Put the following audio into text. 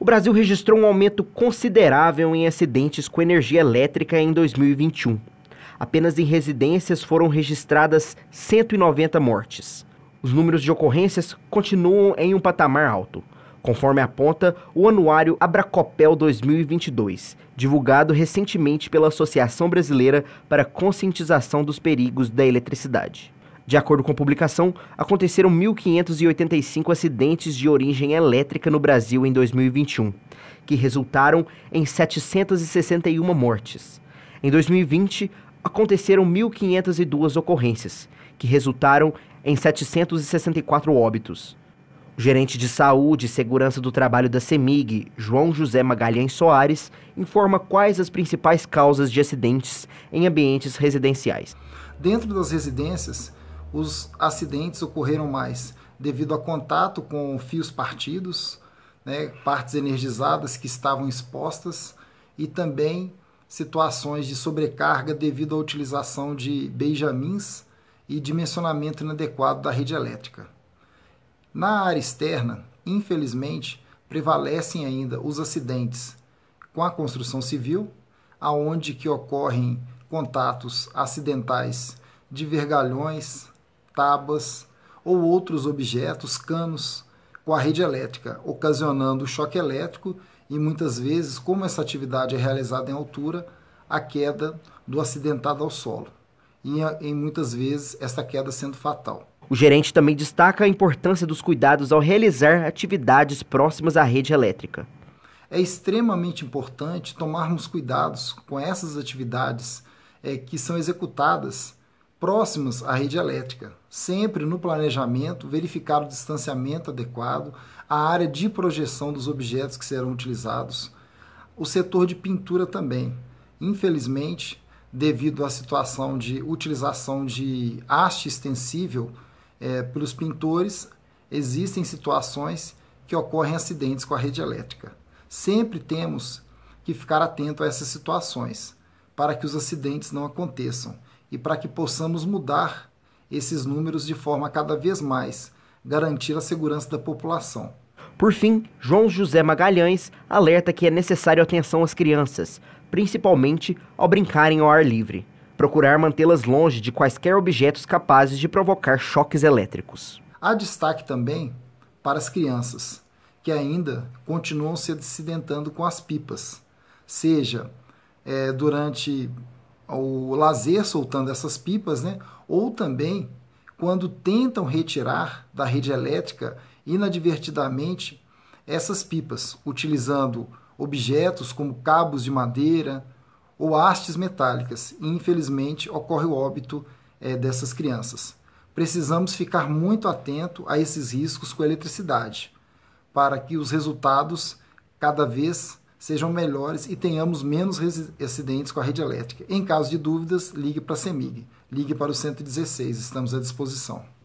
O Brasil registrou um aumento considerável em acidentes com energia elétrica em 2021. Apenas em residências foram registradas 190 mortes. Os números de ocorrências continuam em um patamar alto, conforme aponta o anuário Abracopel 2022, divulgado recentemente pela Associação Brasileira para a Conscientização dos Perigos da Eletricidade. De acordo com a publicação, aconteceram 1.585 acidentes de origem elétrica no Brasil em 2021, que resultaram em 761 mortes. Em 2020, aconteceram 1.502 ocorrências, que resultaram em 764 óbitos. O gerente de saúde e segurança do trabalho da CEMIG, João José Magalhães Soares, informa quais as principais causas de acidentes em ambientes residenciais. Dentro das residências, os acidentes ocorreram mais devido a contato com fios partidos, né, partes energizadas que estavam expostas e também situações de sobrecarga devido à utilização de benjamins e dimensionamento inadequado da rede elétrica. Na área externa, infelizmente, prevalecem ainda os acidentes com a construção civil, aonde que ocorrem contatos acidentais de vergalhões, tábuas ou outros objetos, canos, com a rede elétrica, ocasionando choque elétrico e muitas vezes, como essa atividade é realizada em altura, a queda do acidentado ao solo. E em muitas vezes essa queda sendo fatal. O gerente também destaca a importância dos cuidados ao realizar atividades próximas à rede elétrica. É extremamente importante tomarmos cuidados com essas atividades é, que são executadas próximos à rede elétrica, sempre no planejamento, verificar o distanciamento adequado, a área de projeção dos objetos que serão utilizados, o setor de pintura também. Infelizmente, devido à situação de utilização de haste extensível é, pelos pintores, existem situações que ocorrem acidentes com a rede elétrica. Sempre temos que ficar atento a essas situações para que os acidentes não aconteçam e para que possamos mudar esses números de forma a cada vez mais garantir a segurança da população. Por fim, João José Magalhães alerta que é necessário atenção às crianças, principalmente ao brincarem ao ar livre, procurar mantê-las longe de quaisquer objetos capazes de provocar choques elétricos. Há destaque também para as crianças, que ainda continuam se acidentando com as pipas, seja é, durante o lazer soltando essas pipas, né? ou também quando tentam retirar da rede elétrica inadvertidamente essas pipas, utilizando objetos como cabos de madeira ou hastes metálicas. E, infelizmente, ocorre o óbito é, dessas crianças. Precisamos ficar muito atento a esses riscos com a eletricidade, para que os resultados cada vez sejam melhores e tenhamos menos acidentes com a rede elétrica. Em caso de dúvidas, ligue para a CEMIG. Ligue para o 116, estamos à disposição.